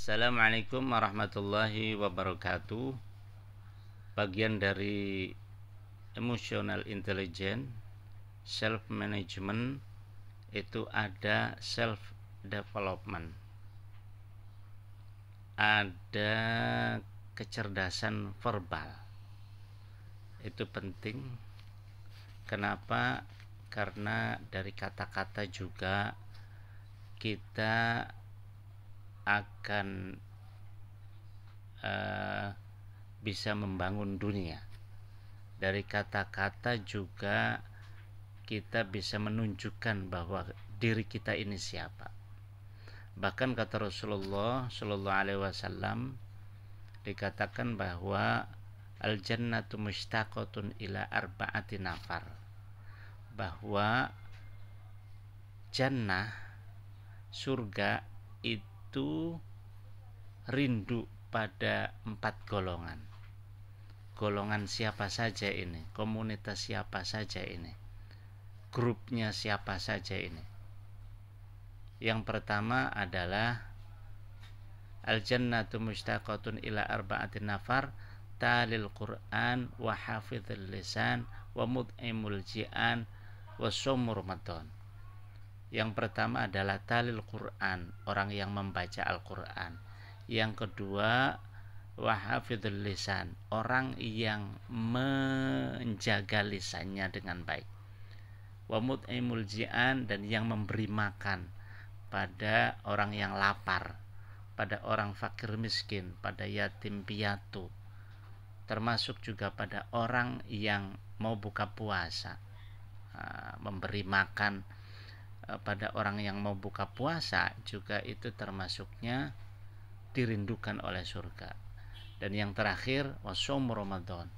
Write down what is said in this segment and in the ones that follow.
Assalamualaikum warahmatullahi wabarakatuh. Bagian dari emotional intelligence, self management itu ada self development. Ada kecerdasan verbal. Itu penting. Kenapa? Karena dari kata-kata juga kita akan uh, bisa membangun dunia. Dari kata-kata juga kita bisa menunjukkan bahwa diri kita ini siapa. Bahkan kata Rasulullah Shallallahu Alaihi Wasallam dikatakan bahwa al jannatu mustaqotun ila arba'ati nafar bahwa jannah surga itu itu rindu pada empat golongan. Golongan siapa saja ini, komunitas siapa saja ini, grupnya siapa saja ini. Yang pertama adalah Al-jannatu mushtaqatun ila arba'atin nafar talil Qur'an wa hafizul lisan wa mud'imul ji'an wa sumur madon yang pertama adalah talil Quran, orang yang membaca Al-Quran. Yang kedua wahafidul lisan, orang yang menjaga lisannya dengan baik. Wamut mut'imul ji'an dan yang memberi makan pada orang yang lapar, pada orang fakir miskin, pada yatim piatu, termasuk juga pada orang yang mau buka puasa, memberi makan Eh, pada orang yang mau buka puasa juga itu termasuknya dirindukan oleh surga. Dan yang terakhir wasom Ramadan.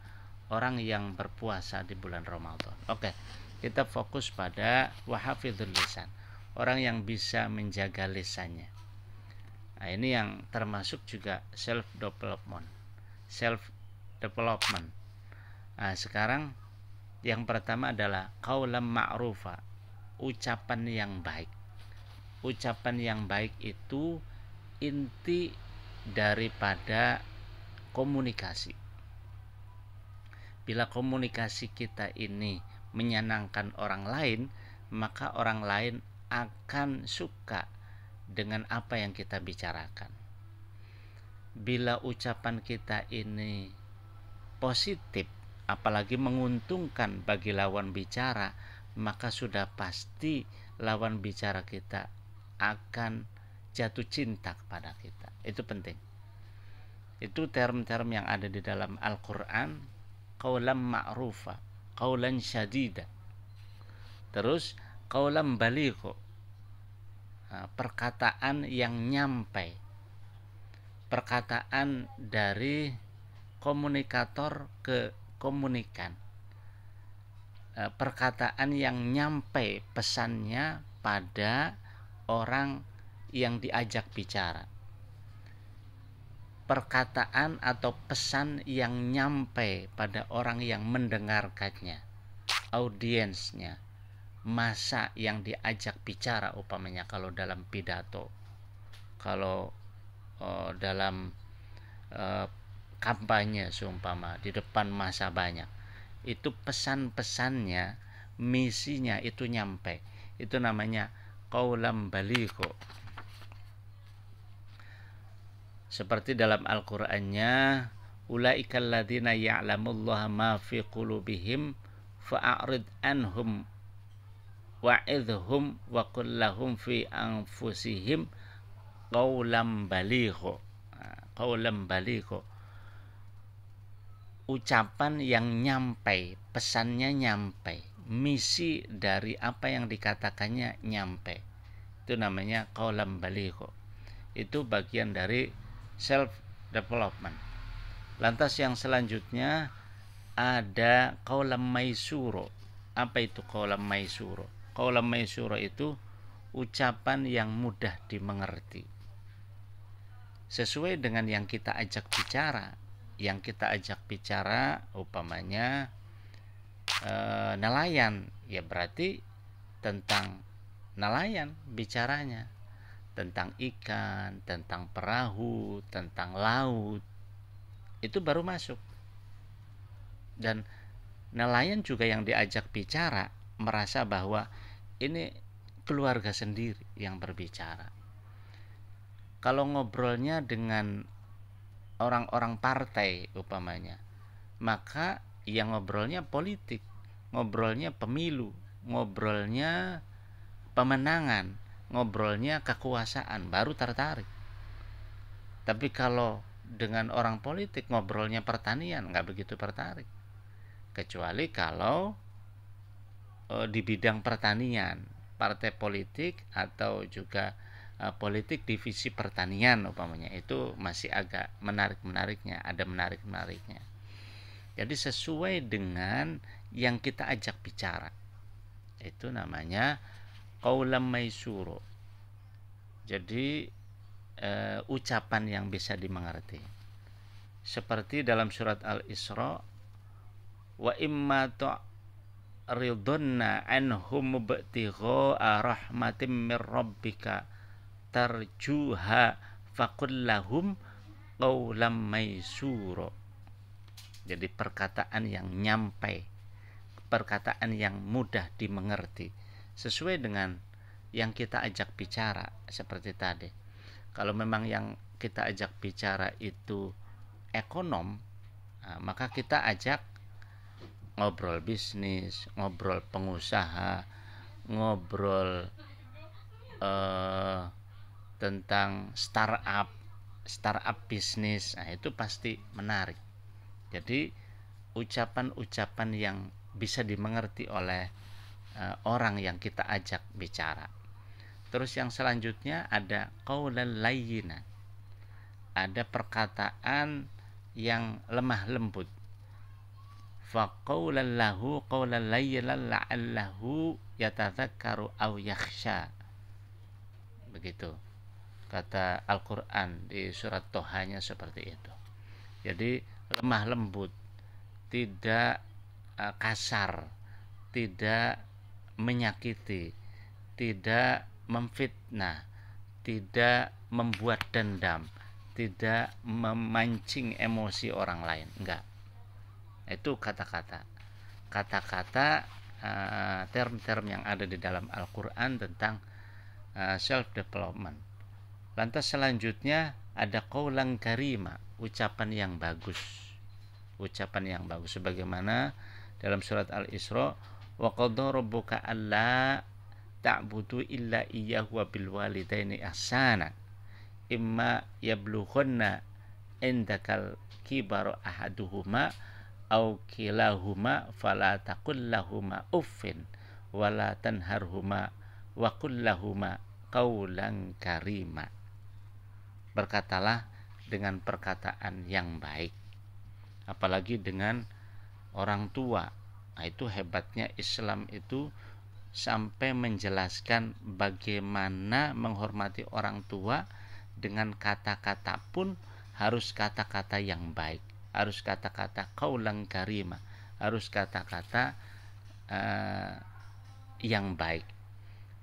Orang yang berpuasa di bulan Ramadan. Oke, kita fokus pada wahafidul lisan. Orang yang bisa menjaga lisannya. Nah, ini yang termasuk juga self development. Self development. Nah, sekarang yang pertama adalah kaulam ma'rufa ucapan yang baik. Ucapan yang baik itu inti daripada komunikasi. Bila komunikasi kita ini menyenangkan orang lain, maka orang lain akan suka dengan apa yang kita bicarakan. Bila ucapan kita ini positif, apalagi menguntungkan bagi lawan bicara, maka sudah pasti lawan bicara kita akan jatuh cinta kepada kita. Itu penting. Itu term-term yang ada di dalam Al-Qur'an, Kaulam ma'rufa, qaulan syadida. Terus kaulam baliko, Perkataan yang nyampe Perkataan dari komunikator ke komunikan Eh, perkataan yang nyampe pesannya pada orang yang diajak bicara. Perkataan atau pesan yang nyampe pada orang yang mendengarkannya, audiensnya, masa yang diajak bicara upamanya kalau dalam pidato, kalau oh, dalam eh, kampanye seumpama di depan masa banyak itu pesan-pesannya misinya itu nyampe itu namanya kaulam baliko seperti dalam Al-Qur'annya ulaikal ladzina ya'lamullaha ma fi qulubihim fa'rid anhum wa'idhum wa qul lahum fi anfusihim qaulam baligho ah, qaulam baligho ucapan yang nyampe, pesannya nyampe, misi dari apa yang dikatakannya nyampe. Itu namanya kolam baliho. Itu bagian dari self development. Lantas yang selanjutnya ada kolam maisuro. Apa itu kolam maisuro? Kolam maisuro itu ucapan yang mudah dimengerti. Sesuai dengan yang kita ajak bicara, yang kita ajak bicara upamanya e, eh, nelayan ya berarti tentang nelayan bicaranya tentang ikan, tentang perahu, tentang laut itu baru masuk dan nelayan juga yang diajak bicara merasa bahwa ini keluarga sendiri yang berbicara kalau ngobrolnya dengan orang-orang partai upamanya maka yang ngobrolnya politik ngobrolnya pemilu ngobrolnya pemenangan ngobrolnya kekuasaan baru tertarik tapi kalau dengan orang politik ngobrolnya pertanian nggak begitu tertarik kecuali kalau eh, di bidang pertanian partai politik atau juga Eh, politik divisi pertanian umpamanya itu masih agak menarik-menariknya, ada menarik-menariknya. Jadi sesuai dengan yang kita ajak bicara. Itu namanya kaulam maisuro. Jadi e, ucapan yang bisa dimengerti. Seperti dalam surat Al-Isra wa imma ridonna anhum rahmatim mir tarjuha faqul lahum qawlam maisuro jadi perkataan yang nyampai perkataan yang mudah dimengerti sesuai dengan yang kita ajak bicara seperti tadi kalau memang yang kita ajak bicara itu ekonom ah, maka kita ajak ngobrol bisnis ngobrol pengusaha ngobrol eh, tentang startup, startup bisnis, nah itu pasti menarik. Jadi ucapan-ucapan yang bisa dimengerti oleh uh, orang yang kita ajak bicara. Terus yang selanjutnya ada qaulal layyina. Ada perkataan yang lemah lembut. Faqaulan lahu qaulan layyinan la'allahu yatadzakkaru aw yakhsha. Begitu kata Al-Quran di surat Tohanya seperti itu jadi lemah lembut tidak e, kasar tidak menyakiti tidak memfitnah tidak membuat dendam tidak memancing emosi orang lain enggak itu kata-kata kata-kata e, term-term yang ada di dalam Al-Quran tentang e, self development Lantas selanjutnya ada kaulang karima, ucapan yang bagus. Ucapan yang bagus sebagaimana dalam surat Al-Isra, wa qadara rabbuka alla ta'budu illa iyyahu wa bil walidaini ihsana. Imma yablughunna indakal kibaru ahaduhuma au kilahuma fala taqul lahuma uffin wala tanharhuma wa qul lahuma qawlan karima berkatalah dengan perkataan yang baik apalagi dengan orang tua nah itu hebatnya Islam itu sampai menjelaskan bagaimana menghormati orang tua dengan kata-kata pun harus kata-kata yang baik harus kata-kata kaulang karima harus kata-kata uh, yang baik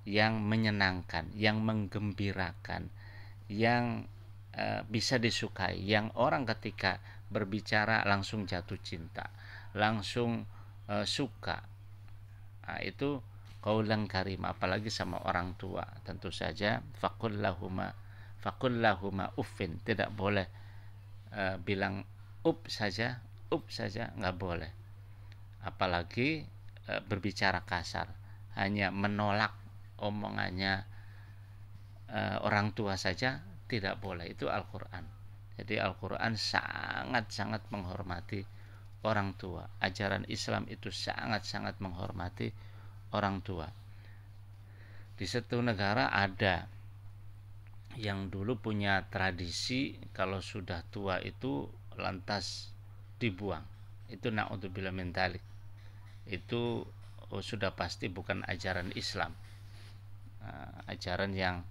yang menyenangkan, yang menggembirakan, yang Eh, bisa disukai yang orang ketika berbicara langsung jatuh cinta langsung e, suka nah, itu kaulang karim apalagi sama orang tua tentu saja fakullahuma fakullahuma uffin tidak boleh e, bilang up saja up saja nggak boleh apalagi e, berbicara kasar hanya menolak omongannya e, orang tua saja tidak boleh itu Al-Qur'an. Jadi Al-Qur'an sangat-sangat menghormati orang tua. Ajaran Islam itu sangat-sangat menghormati orang tua. Di satu negara ada yang dulu punya tradisi kalau sudah tua itu lantas dibuang. Itu naudzubillah mentalik. Itu oh, sudah pasti bukan ajaran Islam. Nah, ajaran yang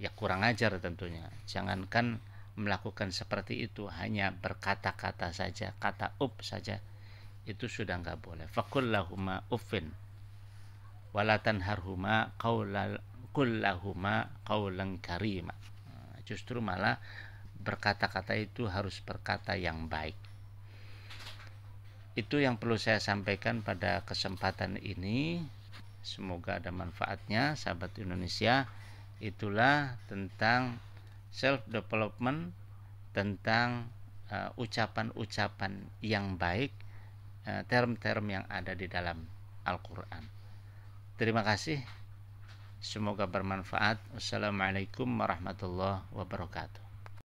ya kurang ajar tentunya. Jangankan melakukan seperti itu hanya berkata-kata saja, kata up saja itu sudah nggak boleh. Fakullahuma uffin walatanharhuma qaulal kullahuma qaulan karima. Nah, justru malah berkata-kata itu harus berkata yang baik. Itu yang perlu saya sampaikan pada kesempatan ini. Semoga ada manfaatnya sahabat Indonesia itulah tentang self development tentang eh, ucapan-ucapan uh, yang baik eh, term-term uh, yang ada di dalam Al-Qur'an. Terima kasih. Semoga bermanfaat. Wassalamualaikum warahmatullahi wabarakatuh.